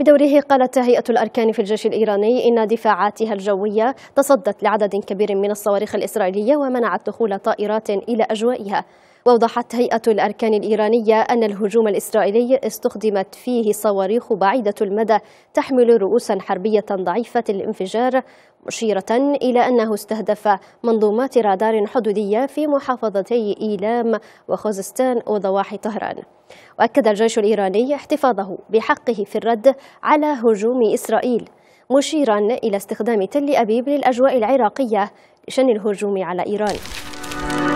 بدوره قالت هيئة الأركان في الجيش الإيراني إن دفاعاتها الجوية تصدت لعدد كبير من الصواريخ الإسرائيلية ومنعت دخول طائرات إلى أجوائها وأوضحت هيئة الأركان الإيرانية أن الهجوم الإسرائيلي استخدمت فيه صواريخ بعيدة المدى تحمل رؤوسا حربية ضعيفة الانفجار مشيرة إلى أنه استهدف منظومات رادار حدودية في محافظتي إيلام وخوزستان وضواحي طهران وأكد الجيش الإيراني احتفاظه بحقه في الرد على هجوم إسرائيل مشيرا إلى استخدام تل أبيب للأجواء العراقية لشن الهجوم على إيران